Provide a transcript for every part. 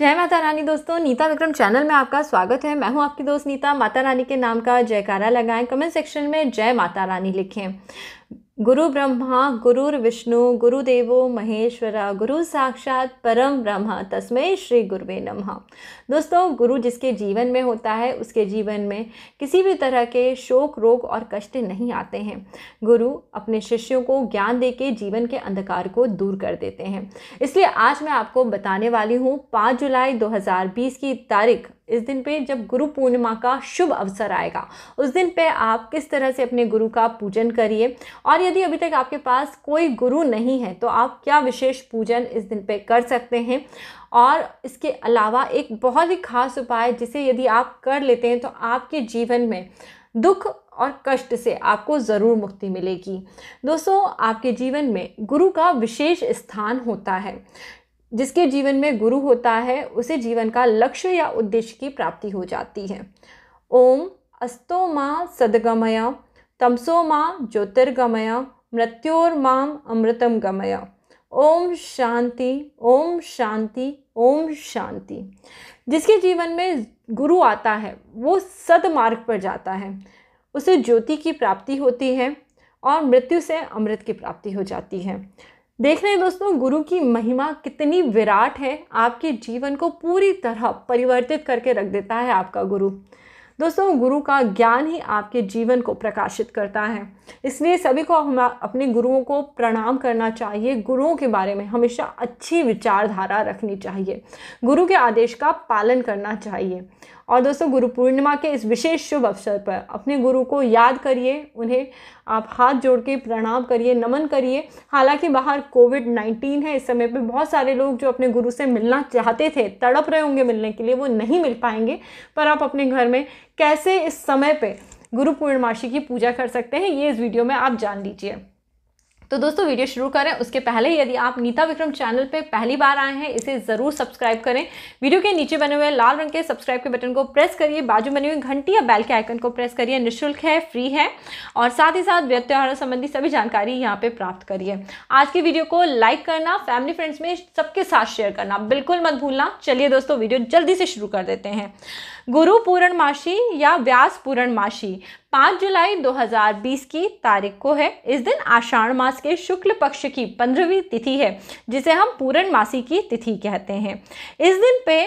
जय माता रानी दोस्तों नीता विक्रम चैनल में आपका स्वागत है मैं हूं आपकी दोस्त नीता माता रानी के नाम का जयकारा लगाएं कमेंट सेक्शन में जय माता रानी लिखें गुरु ब्रह्मा विष्णु गुरुदेवो महेश्वरा गुरु साक्षात परम ब्रह्मा तस्मय श्री गुरुवे नमः दोस्तों गुरु जिसके जीवन में होता है उसके जीवन में किसी भी तरह के शोक रोग और कष्ट नहीं आते हैं गुरु अपने शिष्यों को ज्ञान देके जीवन के अंधकार को दूर कर देते हैं इसलिए आज मैं आपको बताने वाली हूँ पाँच जुलाई दो की तारीख इस दिन पे जब गुरु पूर्णिमा का शुभ अवसर आएगा उस दिन पे आप किस तरह से अपने गुरु का पूजन करिए और यदि अभी तक आपके पास कोई गुरु नहीं है तो आप क्या विशेष पूजन इस दिन पे कर सकते हैं और इसके अलावा एक बहुत ही खास उपाय जिसे यदि आप कर लेते हैं तो आपके जीवन में दुख और कष्ट से आपको ज़रूर मुक्ति मिलेगी दोस्तों आपके जीवन में गुरु का विशेष स्थान होता है जिसके जीवन में गुरु होता है उसे जीवन का लक्ष्य या उद्देश्य की प्राप्ति हो जाती है ओम अस्तो माँ सदगमय तमसो माँ ज्योतिर्गमय माम अमृतम गमय ओम शांति ओम शांति ओम शांति जिसके जीवन में गुरु आता है वो सदमार्ग पर जाता है उसे ज्योति की प्राप्ति होती है और मृत्यु से अमृत की प्राप्ति हो जाती है देख रहे हैं दोस्तों गुरु की महिमा कितनी विराट है आपके जीवन को पूरी तरह परिवर्तित करके रख देता है आपका गुरु दोस्तों गुरु का ज्ञान ही आपके जीवन को प्रकाशित करता है इसलिए सभी को हम अपने गुरुओं को प्रणाम करना चाहिए गुरुओं के बारे में हमेशा अच्छी विचारधारा रखनी चाहिए गुरु के आदेश का पालन करना चाहिए और दोस्तों गुरु पूर्णिमा के इस विशेष शुभ अवसर पर अपने गुरु को याद करिए उन्हें आप हाथ जोड़ के प्रणाम करिए नमन करिए हालांकि बाहर कोविड नाइन्टीन है इस समय पे बहुत सारे लोग जो अपने गुरु से मिलना चाहते थे तड़प रहे होंगे मिलने के लिए वो नहीं मिल पाएंगे पर आप अपने घर में कैसे इस समय पर गुरु पूर्णमासी की पूजा कर सकते हैं ये इस वीडियो में आप जान लीजिए तो दोस्तों वीडियो शुरू करें उसके पहले यदि आप नीता विक्रम चैनल पर पहली बार आए हैं इसे ज़रूर सब्सक्राइब करें वीडियो के नीचे बने हुए लाल रंग के सब्सक्राइब के बटन को प्रेस करिए बाजू बनी हुई घंटी या बैल के आइकन को प्रेस करिए निःशुल्क है फ्री है और साथ ही साथ व्यक्त संबंधी सभी जानकारी यहाँ पे प्राप्त करिए आज की वीडियो को लाइक करना फैमिली फ्रेंड्स में सबके साथ शेयर करना बिल्कुल मत भूलना चलिए दोस्तों वीडियो जल्दी से शुरू कर देते हैं गुरु पूर्णमाशी या व्यास पूर्णमाशी पाँच जुलाई 2020 की तारीख को है इस दिन आषाढ़ मास के शुक्ल पक्ष की पंद्रहवीं तिथि है जिसे हम पूरण मासी की तिथि कहते हैं इस दिन पे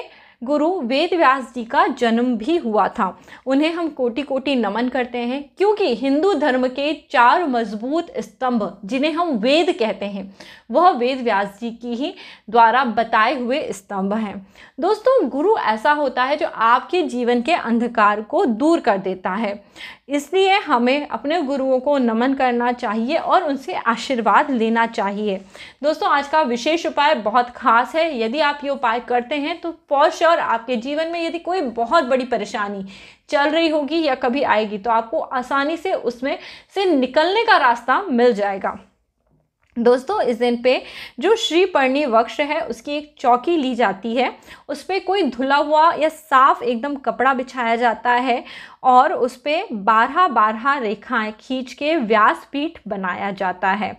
गुरु वेद व्यास जी का जन्म भी हुआ था उन्हें हम कोटि कोटि नमन करते हैं क्योंकि हिंदू धर्म के चार मजबूत स्तंभ जिन्हें हम वेद कहते हैं वह वेद व्यास जी की ही द्वारा बताए हुए स्तंभ हैं दोस्तों गुरु ऐसा होता है जो आपके जीवन के अंधकार को दूर कर देता है इसलिए हमें अपने गुरुओं को नमन करना चाहिए और उनसे आशीर्वाद लेना चाहिए दोस्तों आज का विशेष उपाय बहुत खास है यदि आप ये उपाय करते हैं तो फॉर श्योर आपके जीवन में यदि कोई बहुत बड़ी परेशानी चल रही होगी या कभी आएगी तो आपको आसानी से उसमें से निकलने का रास्ता मिल जाएगा दोस्तों इस दिन पे जो श्री पर्णी वृक्ष है उसकी एक चौकी ली जाती है उस पर कोई धुला हुआ या साफ एकदम कपड़ा बिछाया जाता है और उस पर बारह बारह रेखाएं खींच के व्यासपीठ बनाया जाता है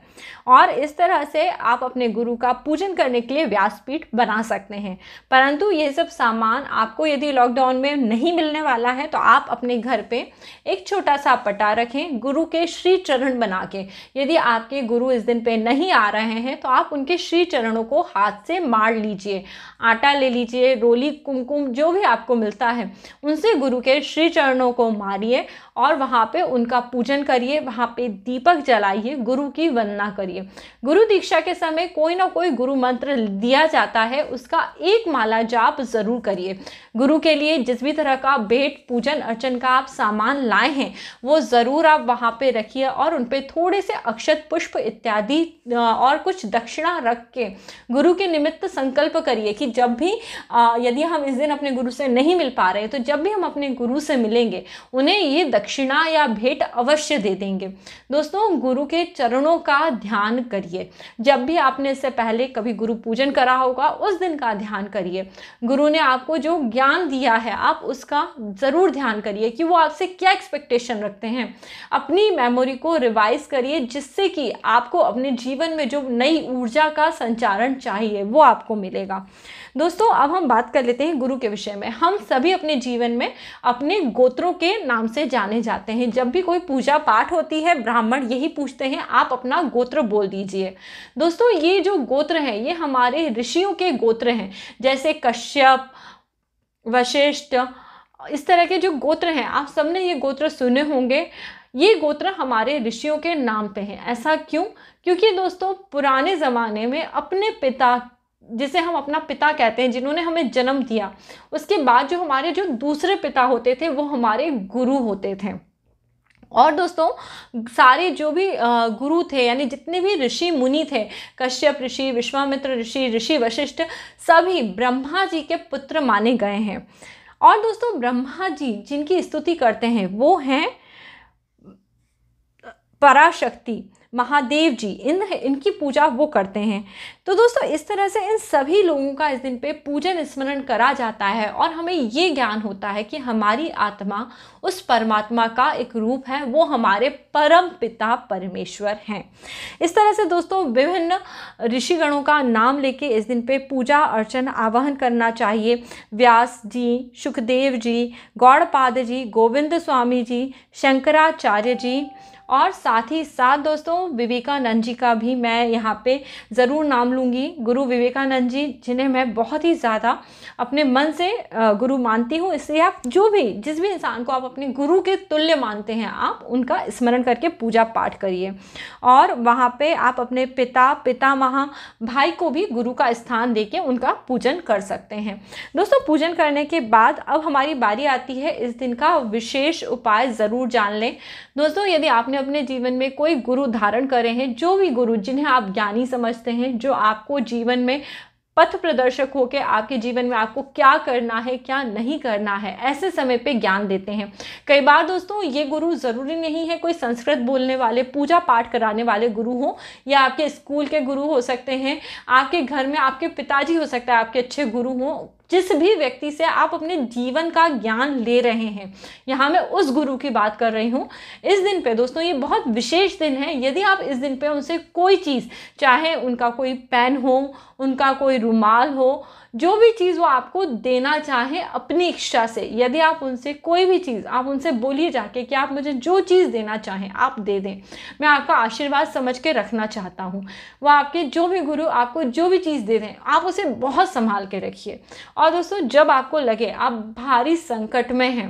और इस तरह से आप अपने गुरु का पूजन करने के लिए व्यासपीठ बना सकते हैं परंतु ये सब सामान आपको यदि लॉकडाउन में नहीं मिलने वाला है तो आप अपने घर पे एक छोटा सा पटा रखें गुरु के श्री चरण बना के यदि आपके गुरु इस दिन पे नहीं आ रहे हैं तो आप उनके श्री चरणों को हाथ से मार लीजिए आटा ले लीजिए रोली कुमकुम जो भी आपको मिलता है उनसे गुरु के श्री चरणों को मारिए और वहाँ पे उनका पूजन करिए वहाँ पे दीपक जलाइए गुरु की वंदना करिए गुरु दीक्षा के समय कोई ना कोई गुरु मंत्र दिया जाता है उसका एक माला जाप ज़रूर करिए गुरु के लिए जिस भी तरह का भेंट पूजन अर्चन का आप सामान लाए हैं वो ज़रूर आप वहाँ पे रखिए और उन पर थोड़े से अक्षत पुष्प इत्यादि और कुछ दक्षिणा रख के गुरु के निमित्त संकल्प करिए कि जब भी यदि हम इस दिन अपने गुरु से नहीं मिल पा रहे तो जब भी हम अपने गुरु से मिलेंगे उन्हें ये दक्षिणा या भेंट अवश्य दे देंगे दोस्तों गुरु के चरणों का ध्यान करिए जब भी आपने इससे पहले कभी गुरु पूजन करा होगा उस दिन का ध्यान करिए गुरु ने आपको जो ज्ञान दिया है आप उसका ज़रूर ध्यान करिए कि वो आपसे क्या एक्सपेक्टेशन रखते हैं अपनी मेमोरी को रिवाइज करिए जिससे कि आपको अपने जीवन में जो नई ऊर्जा का संचारण चाहिए वो आपको मिलेगा दोस्तों अब हम बात कर लेते हैं गुरु के विषय में हम सभी अपने जीवन में अपने गोत्रों के नाम से जाने जाते हैं जब भी कोई पूजा पाठ होती है ब्राह्मण यही पूछते हैं आप अपना गोत्र बोल दीजिए दोस्तों ये जो गोत्र हैं ये हमारे ऋषियों के गोत्र हैं जैसे कश्यप वशिष्ठ इस तरह के जो गोत्र हैं आप सबने ये गोत्र सुने होंगे ये गोत्र हमारे ऋषियों के नाम पे हैं ऐसा क्यों क्योंकि दोस्तों पुराने ज़माने में अपने पिता जिसे हम अपना पिता कहते हैं जिन्होंने हमें जन्म दिया उसके बाद जो हमारे जो दूसरे पिता होते थे वो हमारे गुरु होते थे और दोस्तों सारे जो भी गुरु थे यानी जितने भी ऋषि मुनि थे कश्यप ऋषि विश्वामित्र ऋषि ऋषि वशिष्ठ सभी ब्रह्मा जी के पुत्र माने गए हैं और दोस्तों ब्रह्मा जी जिनकी स्तुति करते हैं वो हैं पराशक्ति महादेव जी इन इनकी पूजा वो करते हैं तो दोस्तों इस तरह से इन सभी लोगों का इस दिन पे पूजन स्मरण करा जाता है और हमें ये ज्ञान होता है कि हमारी आत्मा उस परमात्मा का एक रूप है वो हमारे परम पिता परमेश्वर हैं इस तरह से दोस्तों विभिन्न ऋषिगणों का नाम लेके इस दिन पे पूजा अर्चन आवाहन करना चाहिए व्यास जी सुखदेव जी गौड़पाद जी गोविंद स्वामी जी शंकराचार्य जी और साथ ही साथ दोस्तों विवेकानंद जी का भी मैं यहाँ पे ज़रूर नाम लूँगी गुरु विवेकानंद जी जिन्हें मैं बहुत ही ज़्यादा अपने मन से गुरु मानती हूँ इसलिए आप जो भी जिस भी इंसान को आप अपने गुरु के तुल्य मानते हैं आप उनका स्मरण करके पूजा पाठ करिए और वहाँ पर आप अपने पिता पिता महा भाई को भी गुरु का स्थान दे उनका पूजन कर सकते हैं दोस्तों पूजन करने के बाद अब हमारी बारी आती है इस दिन का विशेष उपाय ज़रूर जान लें दोस्तों यदि आपने आपने अपने जीवन में कोई गुरु धारण करे हैं जो भी गुरु जिन्हें आप ज्ञानी समझते हैं जो आपको जीवन में पथ प्रदर्शक के आपके जीवन में आपको क्या करना है क्या नहीं करना है ऐसे समय पे ज्ञान देते हैं कई बार दोस्तों ये गुरु ज़रूरी नहीं है कोई संस्कृत बोलने वाले पूजा पाठ कराने वाले गुरु हों या आपके स्कूल के गुरु हो सकते हैं आपके घर में आपके पिताजी हो सकता है आपके अच्छे गुरु हों जिस भी व्यक्ति से आप अपने जीवन का ज्ञान ले रहे हैं यहाँ मैं उस गुरु की बात कर रही हूँ इस दिन पे दोस्तों ये बहुत विशेष दिन है यदि आप इस दिन पे उनसे कोई चीज़ चाहे उनका कोई पेन हो उनका कोई रुमाल हो जो भी चीज़ वो आपको देना चाहे अपनी इच्छा से यदि आप उनसे कोई भी चीज़ आप उनसे बोलिए जाके कि आप मुझे जो चीज़ देना चाहें आप दे दें मैं आपका आशीर्वाद समझ के रखना चाहता हूँ वह आपके जो भी गुरु आपको जो भी चीज़ दे दें आप उसे बहुत संभाल के रखिए और दोस्तों जब आपको लगे आप भारी संकट में हैं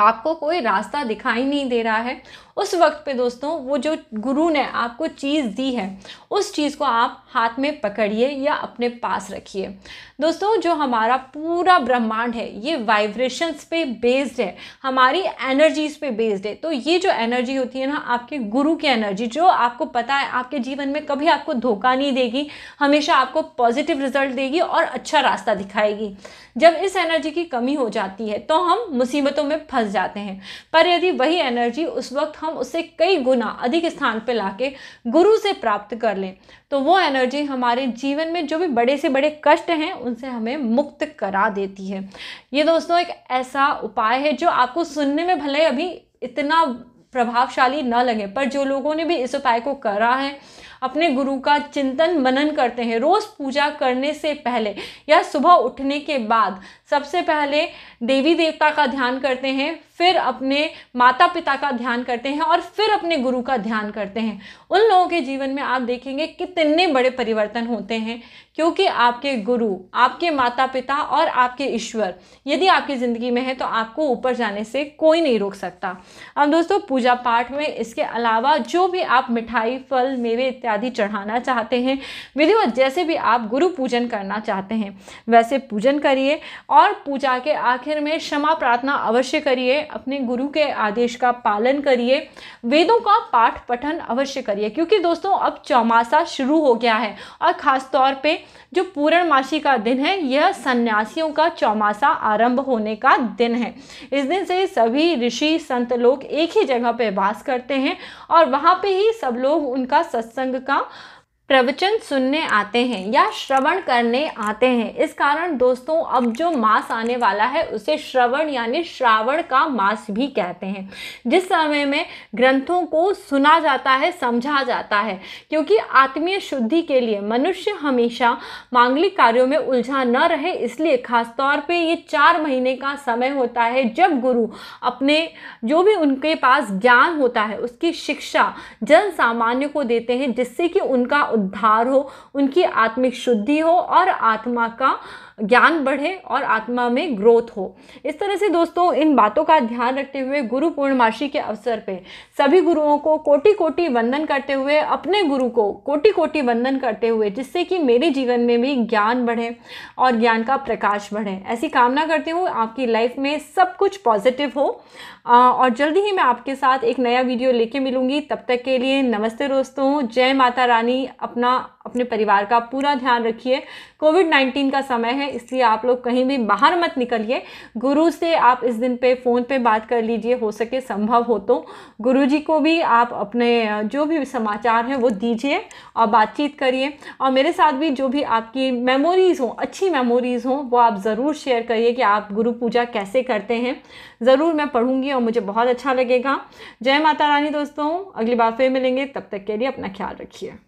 आपको कोई रास्ता दिखाई नहीं दे रहा है उस वक्त पे दोस्तों वो जो गुरु ने आपको चीज़ दी है उस चीज़ को आप हाथ में पकड़िए या अपने पास रखिए दोस्तों जो हमारा पूरा ब्रह्मांड है ये वाइब्रेशंस पे बेस्ड है हमारी एनर्जीज पे बेस्ड है तो ये जो एनर्जी होती है ना आपके गुरु की एनर्जी जो आपको पता है आपके जीवन में कभी आपको धोखा नहीं देगी हमेशा आपको पॉजिटिव रिजल्ट देगी और अच्छा रास्ता दिखाएगी जब इस एनर्जी की कमी हो जाती है तो हम मुसीबतों में फंस फंस जाते हैं पर यदि वही एनर्जी उस वक्त हम उसे कई गुना अधिक स्थान पर ला गुरु से प्राप्त कर लें तो वो एनर्जी हमारे जीवन में जो भी बड़े से बड़े कष्ट हैं उनसे हमें मुक्त करा देती है ये दोस्तों एक ऐसा उपाय है जो आपको सुनने में भले अभी इतना प्रभावशाली न लगे पर जो लोगों ने भी इस उपाय को करा है अपने गुरु का चिंतन मनन करते हैं रोज़ पूजा करने से पहले या सुबह उठने के बाद सबसे पहले देवी देवता का ध्यान करते हैं फिर अपने माता पिता का ध्यान करते हैं और फिर अपने गुरु का ध्यान करते हैं उन लोगों के जीवन में आप देखेंगे कितने बड़े परिवर्तन होते हैं क्योंकि आपके गुरु आपके माता पिता और आपके ईश्वर यदि आपकी ज़िंदगी में है तो आपको ऊपर जाने से कोई नहीं रोक सकता अब दोस्तों पूजा पाठ में इसके अलावा जो भी आप मिठाई फल मेवे इत्यादि इत्यादि चढ़ाना चाहते हैं विधिवत जैसे भी आप गुरु पूजन करना चाहते हैं वैसे पूजन करिए और पूजा के आखिर में क्षमा प्रार्थना अवश्य करिए अपने गुरु के आदेश का पालन करिए वेदों का पाठ पठन अवश्य करिए क्योंकि दोस्तों अब चौमासा शुरू हो गया है और खासतौर पर जो पूर्णमासी का दिन है यह सन्यासियों का चौमासा आरंभ होने का दिन है इस दिन से सभी ऋषि संत लोग एक ही जगह पर वास करते हैं और वहाँ पे ही सब लोग उनका सत्संग का प्रवचन सुनने आते हैं या श्रवण करने आते हैं इस कारण दोस्तों अब जो मास आने वाला है उसे श्रवण यानी श्रावण का मास भी कहते हैं जिस समय में ग्रंथों को सुना जाता है समझा जाता है क्योंकि आत्मीय शुद्धि के लिए मनुष्य हमेशा मांगलिक कार्यों में उलझा न रहे इसलिए खासतौर पे ये चार महीने का समय होता है जब गुरु अपने जो भी उनके पास ज्ञान होता है उसकी शिक्षा जन सामान्य को देते हैं जिससे कि उनका उद्धार हो उनकी आत्मिक शुद्धि हो और आत्मा का ज्ञान बढ़े और आत्मा में ग्रोथ हो इस तरह से दोस्तों इन बातों का ध्यान रखते हुए गुरु पूर्णमासी के अवसर पर सभी गुरुओं को कोटि कोटि वंदन करते हुए अपने गुरु को कोटि कोटि वंदन करते हुए जिससे कि मेरे जीवन में भी ज्ञान बढ़े और ज्ञान का प्रकाश बढ़े ऐसी कामना करती हूँ आपकी लाइफ में सब कुछ पॉजिटिव हो और जल्दी ही मैं आपके साथ एक नया वीडियो लेके मिलूंगी तब तक के लिए नमस्ते दोस्तों जय माता रानी अपना अपने परिवार का पूरा ध्यान रखिए कोविड नाइन्टीन का समय है इसलिए आप लोग कहीं भी बाहर मत निकलिए गुरु से आप इस दिन पे फ़ोन पे बात कर लीजिए हो सके संभव हो तो गुरु जी को भी आप अपने जो भी समाचार हैं वो दीजिए और बातचीत करिए और मेरे साथ भी जो भी आपकी मेमोरीज़ हों अच्छी मेमोरीज़ हों वो आप ज़रूर शेयर करिए कि आप गुरु पूजा कैसे करते हैं ज़रूर मैं पढ़ूँगी और मुझे बहुत अच्छा लगेगा जय माता रानी दोस्तों अगली बार फिर मिलेंगे तब तक के लिए अपना ख्याल रखिए